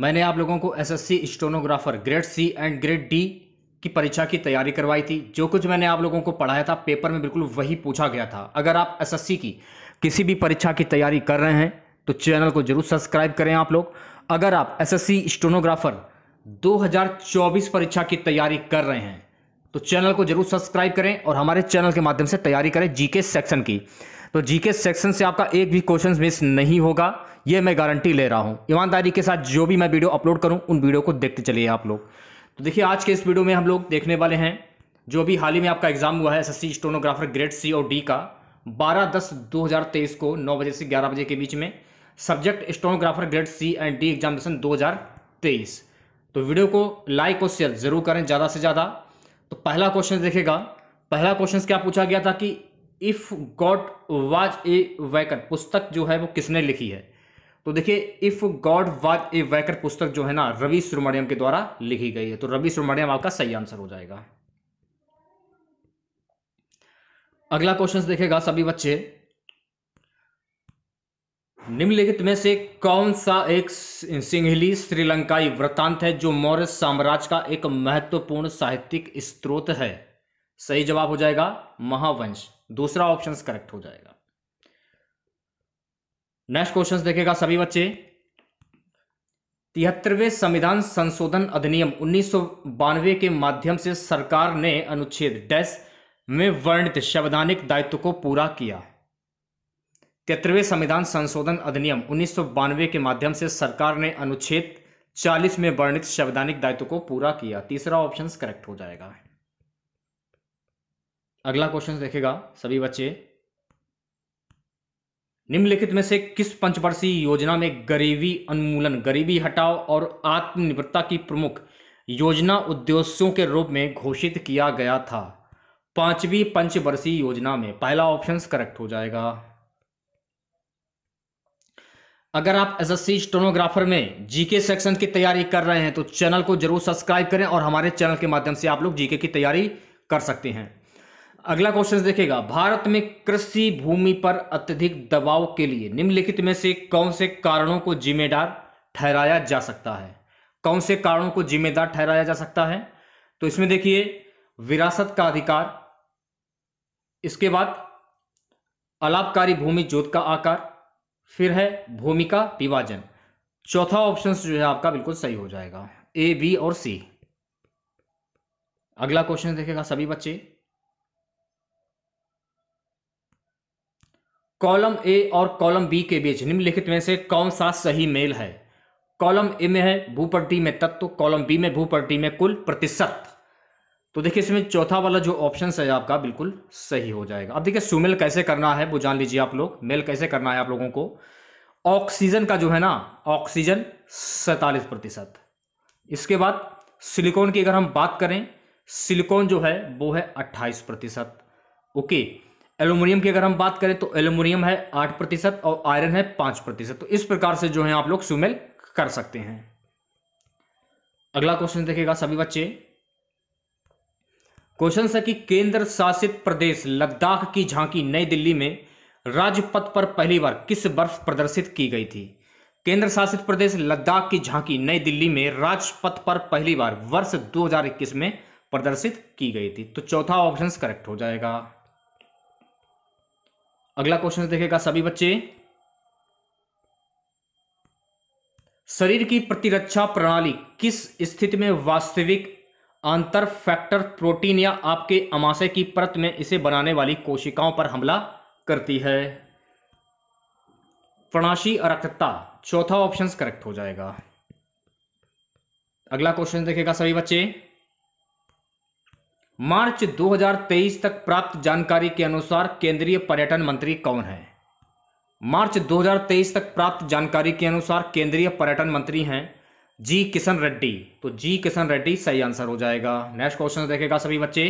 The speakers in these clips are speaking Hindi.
मैंने आप लोगों को SSC stenographer grade C and grade D की परीक्षा की तैयारी करवाई थी जो कुछ मैंने आप लोगों को पढ़ाया था पेपर में बिल्कुल वही पूछा गया था अगर आप एसएससी की किसी भी परीक्षा की तैयारी कर रहे हैं तो चैनल को जरूर सब्सक्राइब करें आप लोग अगर आप एस स्टोनोग्राफर 2024 परीक्षा की तैयारी कर रहे हैं तो चैनल को जरूर सब्सक्राइब करें और हमारे चैनल के माध्यम से तैयारी करें जीके सेक्शन की तो जीके सेक्शन से आपका एक भी क्वेश्चन मिस नहीं होगा ये मैं गारंटी ले रहा हूँ ईमानदारी के साथ जो भी मैं वीडियो अपलोड करूँ उन वीडियो को देखते चलिए आप लोग तो देखिए आज के इस वीडियो में हम लोग देखने वाले हैं जो भी हाल ही में आपका एग्ज़ाम हुआ है एस स्टोनोग्राफर ग्रेड सी और डी का बारह दस दो हज़ार तेईस को नौ बजे से ग्यारह बजे के बीच में subject stenographer grade C and D examination दो हज़ार तेईस तो वीडियो को लाइक और शेयर ज़रूर करें ज़्यादा से ज़्यादा तो पहला क्वेश्चन देखेगा पहला क्वेश्चन क्या पूछा गया था कि if God was a banker पुस्तक जो है वो किसने लिखी है तो देखिए if God was a banker पुस्तक जो है ना रवि सुरमणियम के द्वारा लिखी गई है तो रवि सुरमणियम आपका सही आंसर हो जाएगा अगला क्वेश्चन देखेगा सभी बच्चे निम्नलिखित में से कौन सा एक सिंहली श्रीलंकाई वृत्तांत है जो मौर्य साम्राज्य का एक महत्वपूर्ण साहित्यिक स्त्रोत है सही जवाब हो जाएगा महावंश दूसरा ऑप्शन करेक्ट हो जाएगा नेक्स्ट क्वेश्चन देखेगा सभी बच्चे तिहत्तरवें संविधान संशोधन अधिनियम उन्नीस के माध्यम से सरकार ने अनुच्छेद डैश में वर्णित संवैधानिक दायित्व को पूरा किया है तिहत्तरवें संविधान संशोधन अधिनियम उन्नीस के माध्यम से सरकार ने अनुच्छेद 40 में वर्णित संवैधानिक दायित्व को पूरा किया तीसरा ऑप्शन करेक्ट हो जाएगा अगला क्वेश्चन देखेगा सभी बच्चे निम्नलिखित में से किस पंचवर्षीय योजना में गरीबी उन्मूलन गरीबी हटाओ और आत्मनिर्भरता की प्रमुख योजना उद्देश्यों के रूप में घोषित किया गया था पांचवी पंचवर्षीय योजना में पहला ऑप्शन करेक्ट हो जाएगा अगर आप एसएससी स्टोनोग्राफर में जीके सेक्शन की तैयारी कर रहे हैं तो चैनल को जरूर सब्सक्राइब करें और हमारे चैनल के माध्यम से आप लोग जीके की तैयारी कर सकते हैं अगला क्वेश्चन देखेगा भारत में कृषि भूमि पर अत्यधिक दबाव के लिए निम्नलिखित में से कौन से कारणों को जिम्मेदार ठहराया जा सकता है कौन से कारणों को जिम्मेदार ठहराया जा सकता है तो इसमें देखिए विरासत का अधिकार इसके बाद अलाभकारी भूमि जोत का आकार फिर है भूमि का विभाजन चौथा ऑप्शन जो है आपका बिल्कुल सही हो जाएगा ए बी और सी अगला क्वेश्चन देखेगा सभी बच्चे कॉलम ए और कॉलम बी के बीच निम्नलिखित में से कौन सा सही मेल है कॉलम ए में है भूपट्टी में तत्व कॉलम बी में भूपट्टी में कुल प्रतिशत तो देखिए इसमें चौथा वाला जो ऑप्शन है आपका बिल्कुल सही हो जाएगा अब देखिए सुमेल कैसे करना है वो जान लीजिए आप लोग मेल कैसे करना है आप लोगों को ऑक्सीजन का जो है ना ऑक्सीजन सैतालीस प्रतिशत इसके बाद सिलिकॉन की अगर हम बात करें सिलिकॉन जो है वो है अट्ठाईस प्रतिशत ओके एलुमिनियम की अगर हम बात करें तो एलुमिनियम है आठ प्रतिशत और आयरन है पांच प्रतिशत तो इस प्रकार से जो है आप लोग सुमेल कर सकते हैं अगला क्वेश्चन देखेगा सभी बच्चे क्वेश्चन है कि केंद्र शासित प्रदेश लद्दाख की झांकी नई दिल्ली में राजपथ पर पहली बार किस वर्ष प्रदर्शित की गई थी केंद्र शासित प्रदेश लद्दाख की झांकी नई दिल्ली में राजपथ पर पहली बार वर्ष 2021 में प्रदर्शित की गई थी तो चौथा ऑप्शन करेक्ट हो जाएगा अगला क्वेश्चन देखेगा सभी बच्चे शरीर की प्रतिरक्षा प्रणाली किस स्थिति में वास्तविक आंतर फैक्टर प्रोटीन या आपके अमाशय की परत में इसे बनाने वाली कोशिकाओं पर हमला करती है प्रणाशी अरक्तता चौथा ऑप्शन करेक्ट हो जाएगा अगला क्वेश्चन देखेगा सभी बच्चे मार्च 2023 तक प्राप्त जानकारी के अनुसार केंद्रीय पर्यटन मंत्री कौन है मार्च 2023 तक प्राप्त जानकारी के अनुसार केंद्रीय पर्यटन मंत्री हैं जी किशन रेड्डी तो जी किशन रेड्डी सही आंसर हो जाएगा नेक्स्ट क्वेश्चन देखेगा सभी बच्चे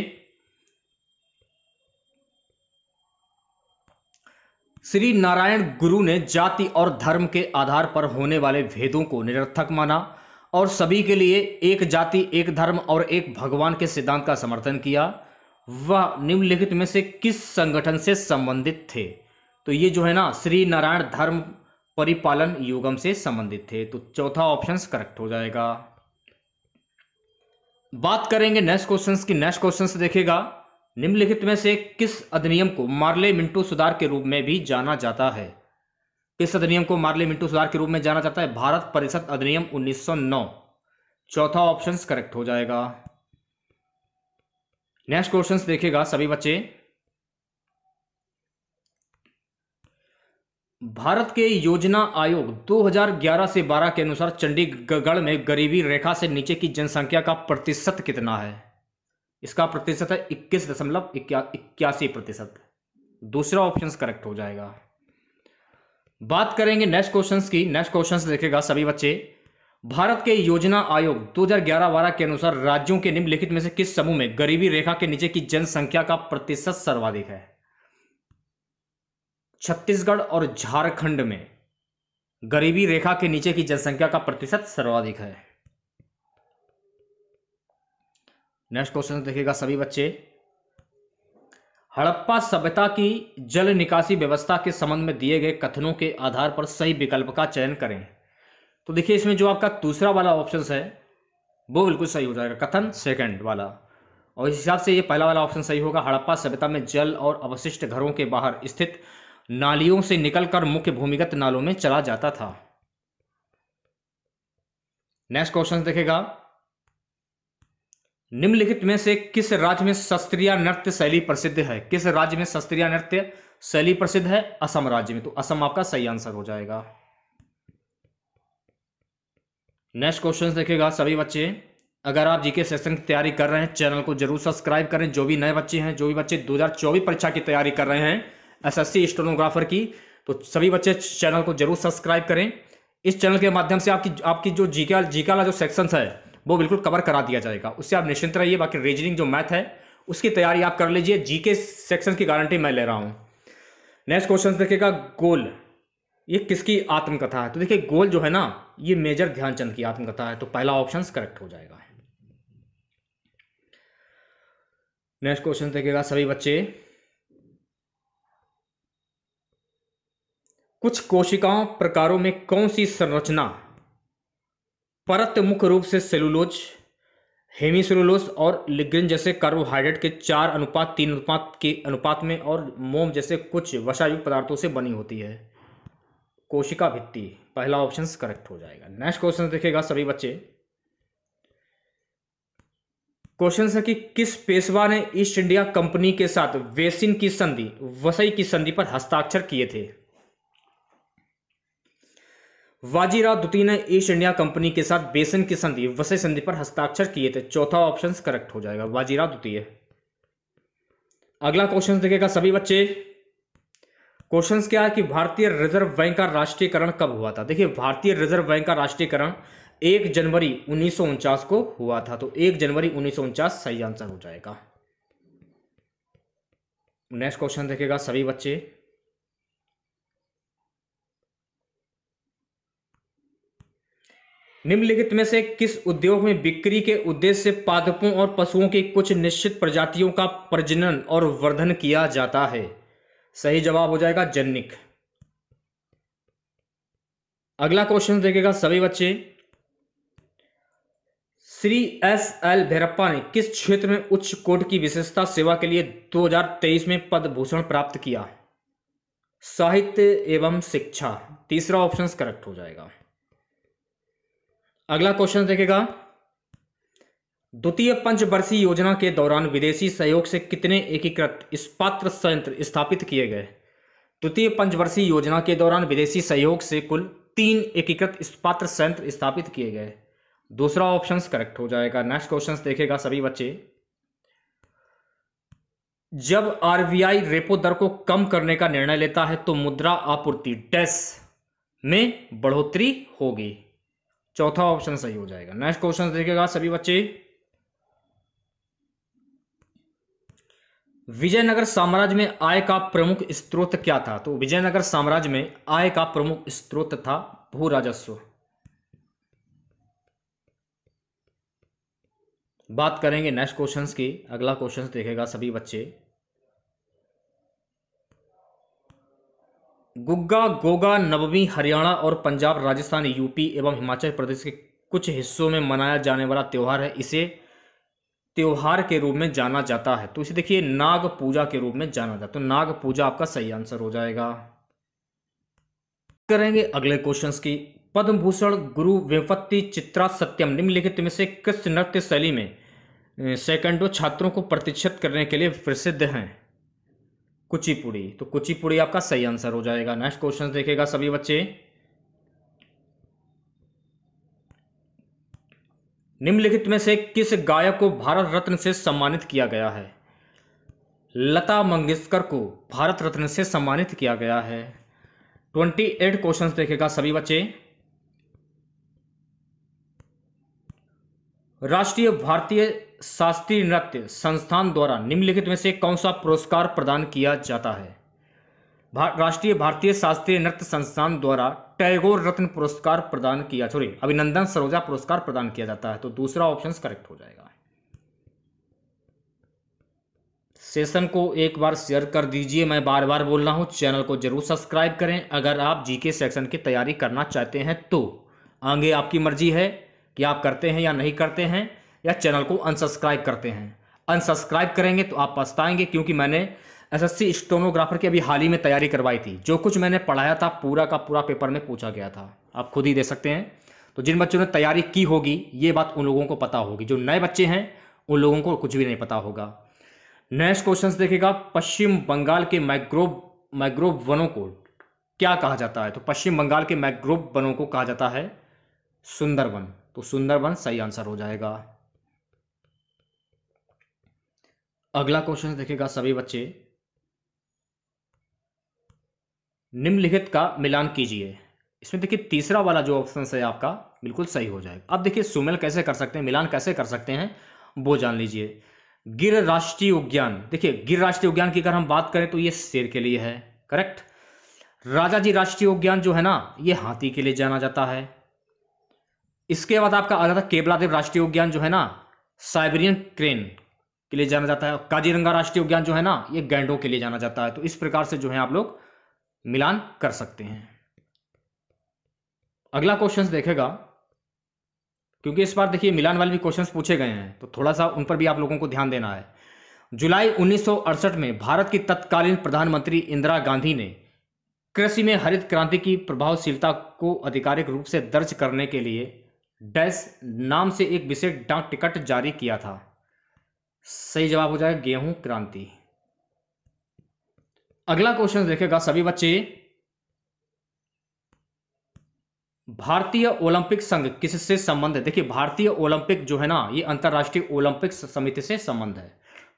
श्री नारायण गुरु ने जाति और धर्म के आधार पर होने वाले भेदों को निरर्थक माना और सभी के लिए एक जाति एक धर्म और एक भगवान के सिद्धांत का समर्थन किया वह निम्नलिखित में से किस संगठन से संबंधित थे तो ये जो है ना श्री नारायण धर्म परिपालन युगम से संबंधित थे तो चौथा ऑप्शन करेक्ट हो जाएगा बात करेंगे नेक्स्ट क्वेश्चन की नेक्स्ट क्वेश्चन देखेगा निम्नलिखित में से किस अधिनियम को मार्ले मिंटू सुधार के रूप में भी जाना जाता है किस अधिनियम को मार्ले मिंटू सुधार के रूप में जाना जाता है भारत परिषद अधिनियम 1909 चौथा ऑप्शन करेक्ट हो जाएगा नेक्स्ट क्वेश्चन देखेगा सभी बच्चे भारत के योजना आयोग 2011 से 12 के अनुसार चंडीगढ़ में गरीबी रेखा से नीचे की जनसंख्या का प्रतिशत कितना है इसका प्रतिशत है इक्कीस दशमलव इक्यासी प्रतिशत दूसरा ऑप्शन करेक्ट हो जाएगा बात करेंगे नेक्स्ट क्वेश्चंस की नेक्स्ट क्वेश्चंस देखेगा सभी बच्चे भारत के योजना आयोग 2011-12 के अनुसार राज्यों के निम्नलिखित में से किस समूह में गरीबी रेखा के नीचे की जनसंख्या का प्रतिशत सर्वाधिक है छत्तीसगढ़ और झारखंड में गरीबी रेखा के नीचे की जनसंख्या का प्रतिशत सर्वाधिक है नेक्स्ट क्वेश्चन देखेगा सभी बच्चे हड़प्पा सभ्यता की जल निकासी व्यवस्था के संबंध में दिए गए कथनों के आधार पर सही विकल्प का चयन करें तो देखिए इसमें जो आपका दूसरा वाला ऑप्शन है वो बिल्कुल सही हो जाएगा कथन सेकंड वाला और इस हिसाब से ये पहला वाला ऑप्शन सही होगा हड़प्पा सभ्यता में जल और अवशिष्ट घरों के बाहर स्थित नालियों से निकलकर मुख्य भूमिगत नालों में चला जाता था नेक्स्ट क्वेश्चन देखेगा निम्नलिखित में से किस राज्य में शास्त्रीय नृत्य शैली प्रसिद्ध है किस राज्य में शास्त्रीय नृत्य शैली प्रसिद्ध है असम राज्य में तो असम आपका सही आंसर हो जाएगा नेक्स्ट क्वेश्चन देखेगा सभी बच्चे अगर आप जीके सेशन की तैयारी कर रहे हैं चैनल को जरूर सब्सक्राइब करें जो भी नए बच्चे हैं जो भी बच्चे 2024 परीक्षा की तैयारी कर रहे हैं एसएससी स्टोनोग्राफर की तो सभी बच्चे चैनल को जरूर सब्सक्राइब करें इस चैनल के माध्यम से आपकी आपकी जो जीके जीके वाला जो सेक्शन है वो बिल्कुल कवर करा दिया जाएगा उससे आप निश्चिंत रहिए बाकी रीजनिंग जो मैथ है उसकी तैयारी आप कर लीजिए जीके सेक्शन की गारंटी मैं ले रहा हूँ नेक्स्ट क्वेश्चन देखिएगा गोल ये किसकी आत्मकथा है तो देखिए गोल जो है ना ये मेजर ध्यानचंद की आत्मकथा है तो पहला ऑप्शन करेक्ट हो जाएगा नेक्स्ट क्वेश्चन देखिएगा सभी बच्चे कुछ कोशिकाओं प्रकारों में कौन सी संरचना परत मुख्य रूप से सेलुलोज हेमी सेलुलोज और लिग्रिन जैसे कार्बोहाइड्रेट के चार अनुपात तीन अनुपात के अनुपात में और मोम जैसे कुछ वसायुक्त पदार्थों से बनी होती है कोशिका भित्ति पहला ऑप्शन करेक्ट हो जाएगा नेक्स्ट क्वेश्चन देखेगा सभी बच्चे क्वेश्चन है कि किस पेशवा ने ईस्ट इंडिया कंपनी के साथ वेसिन की संधि वसई की संधि पर हस्ताक्षर किए थे वाजीराव द्वितीय ने ईस्ट इंडिया कंपनी के साथ बेसन की संधि वसई संधि पर हस्ताक्षर किए थे चौथा ऑप्शन करेक्ट हो जाएगा वाजीराव द्वितीय अगला क्वेश्चन देखेगा सभी बच्चे क्वेश्चन क्या है कि भारतीय रिजर्व बैंक का राष्ट्रीयकरण कब हुआ था देखिए भारतीय रिजर्व बैंक का राष्ट्रीयकरण एक जनवरी उन्नीस को हुआ था तो एक जनवरी उन्नीस सही आंसर हो जाएगा नेक्स्ट क्वेश्चन देखेगा सभी बच्चे निम्नलिखित में से किस उद्योग में बिक्री के उद्देश्य से पादपों और पशुओं की कुछ निश्चित प्रजातियों का प्रजनन और वर्धन किया जाता है सही जवाब हो जाएगा जन्निक अगला क्वेश्चन देखेगा सभी बच्चे श्री एस एल भैरप्पा ने किस क्षेत्र में उच्च कोट की विशेषता सेवा के लिए 2023 में पद भूषण प्राप्त किया साहित्य एवं शिक्षा तीसरा ऑप्शन करेक्ट हो जाएगा अगला क्वेश्चन देखेगा द्वितीय पंचवर्षीय योजना के दौरान विदेशी सहयोग से कितने एकीकृत इस्पात संयंत्र स्थापित किए गए द्वितीय पंचवर्षीय योजना के दौरान विदेशी सहयोग से कुल तीन एकीकृत इस्पात संयंत्र स्थापित किए गए दूसरा ऑप्शन करेक्ट हो जाएगा नेक्स्ट क्वेश्चन देखेगा सभी बच्चे जब आरबीआई रेपो दर को कम करने का निर्णय लेता है तो मुद्रा आपूर्ति डेस में बढ़ोतरी होगी चौथा ऑप्शन सही हो जाएगा नेक्स्ट क्वेश्चन देखेगा सभी बच्चे विजयनगर साम्राज्य में आय का प्रमुख स्त्रोत क्या था तो विजयनगर साम्राज्य में आय का प्रमुख स्त्रोत था भू राजस्व बात करेंगे नेक्स्ट क्वेश्चंस की अगला क्वेश्चंस देखेगा सभी बच्चे गुग्गा गोगा नवमी हरियाणा और पंजाब राजस्थान यूपी एवं हिमाचल प्रदेश के कुछ हिस्सों में मनाया जाने वाला त्यौहार है इसे त्यौहार के रूप में जाना जाता है तो इसे देखिए नाग पूजा के रूप में जाना जाता है तो नाग पूजा आपका सही आंसर हो जाएगा करेंगे अगले क्वेश्चन की पद्म भूषण गुरु वेपत्ति चित्रा सत्यम निम्नलिखित में से किस नृत्य शैली में सेकंडो छात्रों को प्रतिष्ठित करने के लिए प्रसिद्ध हैं कुचिपुड़ी तो कुचिपुड़ी आपका सही आंसर हो जाएगा नेक्स्ट क्वेश्चन देखेगा सभी बच्चे निम्नलिखित में से किस गायक को भारत रत्न से सम्मानित किया गया है लता मंगेशकर को भारत रत्न से सम्मानित किया गया है ट्वेंटी एट क्वेश्चन देखेगा सभी बच्चे राष्ट्रीय भारतीय शास्त्रीय नृत्य संस्थान द्वारा निम्नलिखित में से कौन सा पुरस्कार प्रदान किया जाता है भा, राष्ट्रीय भारतीय शास्त्रीय नृत्य संस्थान द्वारा टैगोर रत्न पुरस्कार प्रदान किया सॉरी अभिनंदन सरोजा पुरस्कार प्रदान किया जाता है तो दूसरा ऑप्शन करेक्ट हो जाएगा सेशन को एक बार शेयर कर दीजिए मैं बार बार बोल रहा हूँ चैनल को जरूर सब्सक्राइब करें अगर आप जीके सेक्शन की तैयारी करना चाहते हैं तो आगे आपकी मर्जी है कि आप करते हैं या नहीं करते हैं या चैनल को अनसब्सक्राइब करते हैं अनसब्सक्राइब करेंगे तो आप पछताएंगे क्योंकि मैंने एसएससी स्टोनोग्राफर की अभी हाल ही में तैयारी करवाई थी जो कुछ मैंने पढ़ाया था पूरा का पूरा पेपर में पूछा गया था आप खुद ही दे सकते हैं तो जिन बच्चों ने तैयारी की होगी ये बात उन लोगों को पता होगी जो नए बच्चे हैं उन लोगों को कुछ भी नहीं पता होगा नेक्स्ट क्वेश्चन देखेगा पश्चिम बंगाल के मैग्रोव मैग्रोव वनों को क्या कहा जाता है तो पश्चिम बंगाल के मैग्रोव वनों को कहा जाता है सुंदरवन तो सुंदरवन सही आंसर हो जाएगा अगला क्वेश्चन देखेगा सभी बच्चे निम्नलिखित का मिलान कीजिए इसमें देखिए तीसरा वाला जो ऑप्शन है आपका बिल्कुल सही हो जाएगा अब देखिए सुमेल कैसे कर सकते हैं मिलान कैसे कर सकते हैं वो जान लीजिए गिर राष्ट्रीय उद्यान देखिए गिर राष्ट्रीय उद्यान की अगर हम बात करें तो ये शेर के लिए है करेक्ट राजा जी राष्ट्रीय उद्यान जो है ना ये हाथी के लिए जाना जाता है इसके बाद आपका आ जाता केबलादेव राष्ट्रीय उद्यान जो है ना साइबेरियन क्रेन के लिए जाना जाता है काजीरंगा राष्ट्रीय उद्यान जो है ना ये गैंडों के लिए जाना जाता है तो इस प्रकार से जो है आप लोग मिलान कर सकते हैं अगला क्वेश्चन देखेगा क्योंकि इस बार देखिए मिलान वाले भी क्वेश्चन पूछे गए हैं तो थोड़ा सा उन पर भी आप लोगों को ध्यान देना है जुलाई उन्नीस में भारत की तत्कालीन प्रधानमंत्री इंदिरा गांधी ने कृषि में हरित क्रांति की प्रभावशीलता को आधिकारिक रूप से दर्ज करने के लिए डैश नाम से एक विशेष डाक टिकट जारी किया था सही जवाब हो जाएगा गेहूं क्रांति अगला क्वेश्चन देखेगा सभी बच्चे भारतीय ओलंपिक संघ किससे संबंध है देखिए भारतीय ओलंपिक जो है ना ये अंतर्राष्ट्रीय ओलंपिक समिति से संबंध है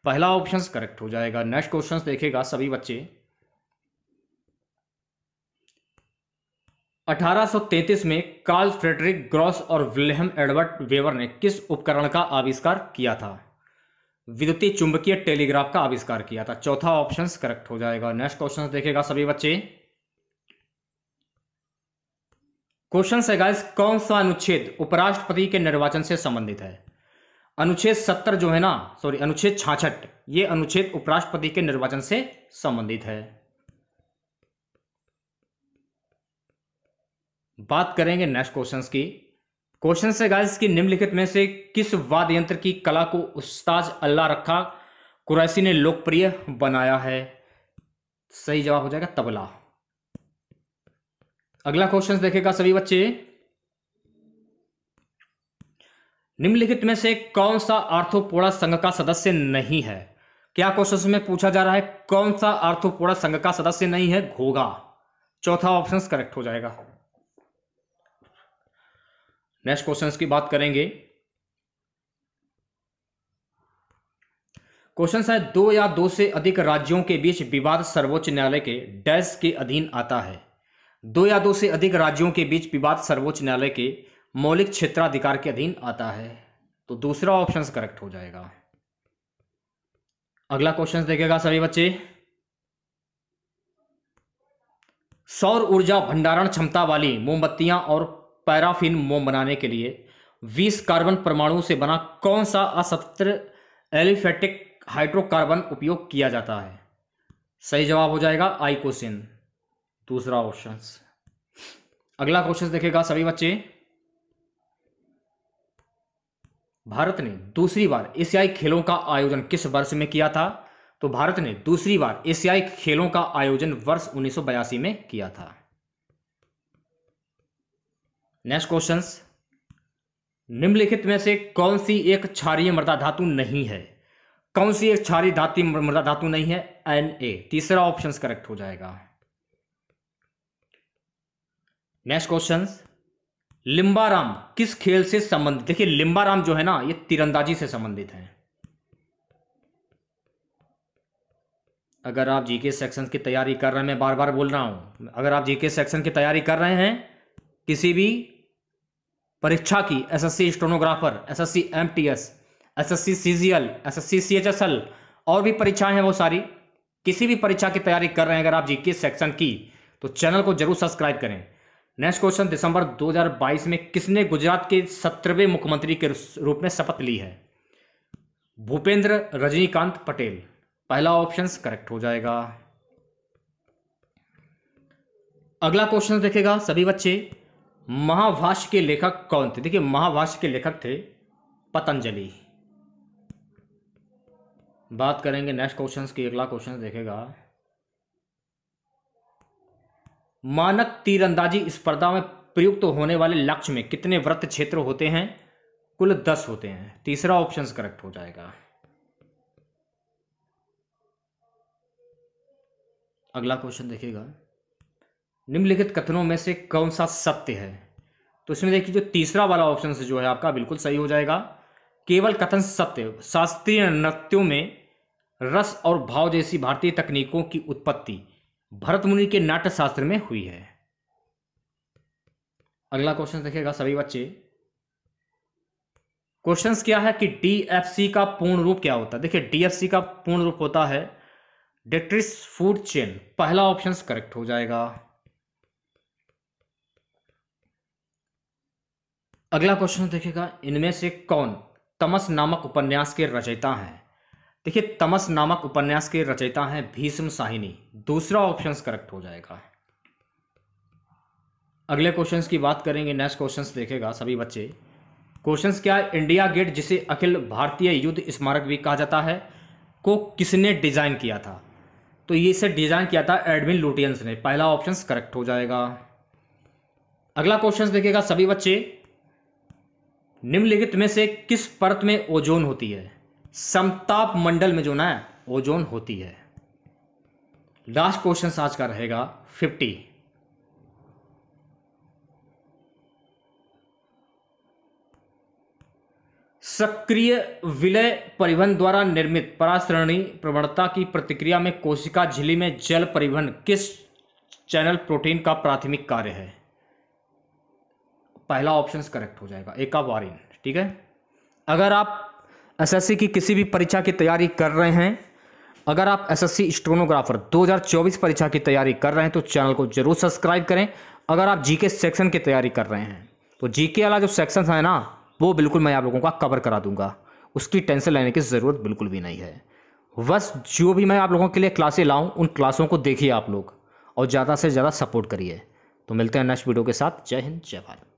पहला ऑप्शन करेक्ट हो जाएगा नेक्स्ट क्वेश्चन देखेगा सभी बच्चे 1833 में कार्ल फ्रेडरिक ग्रॉस और विलियम एडवर्ड वेवर ने किस उपकरण का आविष्कार किया था विद्युतीय चुंबकीय टेलीग्राफ का आविष्कार किया था चौथा ऑप्शन करेक्ट हो जाएगा नेक्स्ट क्वेश्चन देखेगा सभी बच्चे क्वेश्चन है गाइस कौन सा अनुच्छेद उपराष्ट्रपति के निर्वाचन से संबंधित है अनुच्छेद सत्तर जो है ना सॉरी अनुच्छेद छाछठ ये अनुच्छेद उपराष्ट्रपति के निर्वाचन से संबंधित है बात करेंगे नेक्स्ट क्वेश्चंस की क्वेश्चन है गाइस कि निम्नलिखित में से किस वाद्य यंत्र की कला को उस्ताज अल्लाह रखा कुरैसी ने लोकप्रिय बनाया है सही जवाब हो जाएगा तबला अगला क्वेश्चन देखेगा सभी बच्चे निम्नलिखित में से कौन सा आर्थोपोड़ा संघ का सदस्य नहीं है क्या क्वेश्चन में पूछा जा रहा है कौन सा आर्थोपोड़ा संघ का सदस्य नहीं है घोगा चौथा ऑप्शन करेक्ट हो जाएगा नेक्स्ट क्वेश्चन की बात करेंगे क्वेश्चन है दो या दो से अधिक राज्यों के बीच विवाद सर्वोच्च न्यायालय के डैश के अधीन आता है दो या दो से अधिक राज्यों के बीच विवाद सर्वोच्च न्यायालय के मौलिक क्षेत्राधिकार के अधीन आता है तो दूसरा ऑप्शन करेक्ट हो जाएगा अगला क्वेश्चन देखेगा सभी बच्चे सौर ऊर्जा भंडारण क्षमता वाली मोमबत्तियां और पैराफिन मोम बनाने के लिए 20 कार्बन परमाणु से बना कौन सा असत्र एलिफेटिक हाइड्रोकार्बन उपयोग किया जाता है सही जवाब हो जाएगा आइकोसिन दूसरा ऑप्शन अगला क्वेश्चन देखेगा सभी बच्चे भारत ने दूसरी बार एशियाई खेलों का आयोजन किस वर्ष में किया था तो भारत ने दूसरी बार एशियाई खेलों का आयोजन वर्ष उन्नीस में किया था नेक्स्ट क्वेश्चन निम्नलिखित में से कौन सी एक क्षारीय मृदा धातु नहीं है कौन सी एक क्षारी धातु मृदा धातु नहीं है एन ए तीसरा ऑप्शन करेक्ट हो जाएगा नेक्स्ट क्वेश्चन लिंबाराम किस खेल से संबंधित देखिए लिंबाराम जो है ना ये तीरंदाजी से संबंधित है अगर आप जीके सेक्शन की तैयारी कर रहे हैं मैं बार बार बोल रहा हूं अगर आप जीके सेक्शन की तैयारी कर रहे हैं किसी भी परीक्षा की SSC stenographer SSC MTS SSC CGL SSC CHSL और भी परीक्षाएं हैं वो सारी किसी भी परीक्षा की तैयारी कर रहे हैं अगर आप जीके सेक्शन की तो चैनल को जरूर सब्सक्राइब करें नेक्स्ट क्वेश्चन दिसंबर 2022 में किसने गुजरात के सत्रहवें मुख्यमंत्री के रूप में शपथ ली है भूपेंद्र रजनीकांत पटेल पहला ऑप्शन करेक्ट हो जाएगा अगला क्वेश्चन देखेगा सभी बच्चे महाभाष्य के लेखक कौन थे देखिए महाभाष्य के लेखक थे पतंजलि बात करेंगे नेक्स्ट क्वेश्चंस की अगला क्वेश्चन देखेगा मानक तीरंदाजी स्पर्धा में प्रयुक्त होने वाले लक्ष्य में कितने व्रत क्षेत्र होते हैं कुल दस होते हैं तीसरा ऑप्शन करेक्ट हो जाएगा अगला क्वेश्चन देखिएगा निम्नलिखित कथनों में से कौन सा सत्य है तो इसमें देखिए जो तीसरा वाला ऑप्शन जो है आपका बिल्कुल सही हो जाएगा केवल कथन सत्य शास्त्रीय नृत्यों में रस और भाव जैसी भारतीय तकनीकों की उत्पत्ति भरत मुनि के नाट्य शास्त्र में हुई है अगला क्वेश्चन देखिएगा सभी बच्चे क्वेश्चंस क्या है कि डीएफसी का पूर्ण रूप क्या होता है देखिए डीएफसी का पूर्ण रूप होता है डेट्रिस फूड चेन पहला ऑप्शन करेक्ट हो जाएगा अगला क्वेश्चन देखेगा इनमें से कौन तमस नामक उपन्यास के रचयिता हैं देखिए तमस नामक उपन्यास के रचयिता हैं भीष्म साहिनी दूसरा ऑप्शन करेक्ट हो जाएगा अगले क्वेश्चन की बात करेंगे नेक्स्ट क्वेश्चन देखेगा सभी बच्चे क्वेश्चन क्या है इंडिया गेट जिसे अखिल भारतीय युद्ध स्मारक भी कहा जाता है को किसने डिज़ाइन किया था तो ये इसे डिज़ाइन किया था एडमिन लुटियंस ने पहला ऑप्शन करेक्ट हो जाएगा अगला क्वेश्चन देखेगा सभी बच्चे निम्नलिखित में से किस परत में ओजोन होती है समताप मंडल में जो ना ओजोन होती है लास्ट क्वेश्चन आज का रहेगा फिफ्टी सक्रिय विलय परिवहन द्वारा निर्मित पराश्रणी प्रवणता की प्रतिक्रिया में कोशिका झिली में जल परिवहन किस चैनल प्रोटीन का प्राथमिक कार्य है पहला ऑप्शन करेक्ट हो जाएगा एका वारिन ठीक है अगर आप एसएससी की किसी भी परीक्षा की तैयारी कर रहे हैं अगर आप एसएससी हज़ार 2024 परीक्षा की तैयारी कर रहे हैं तो चैनल को जरूर सब्सक्राइब करें अगर आप जीके सेक्शन की तैयारी कर रहे हैं तो जीके वाला जो सेक्शन है ना वो बिल्कुल मैं आप लोगों का कवर करा दूंगा उसकी टेंशन लेने की ज़रूरत बिल्कुल भी नहीं है बस जो भी मैं आप लोगों के लिए क्लासें लाऊं उन क्लासों को देखिए आप लोग और ज़्यादा से ज़्यादा सपोर्ट करिए तो मिलते हैं नेक्स्ट वीडियो के साथ जय हिंद जय भारत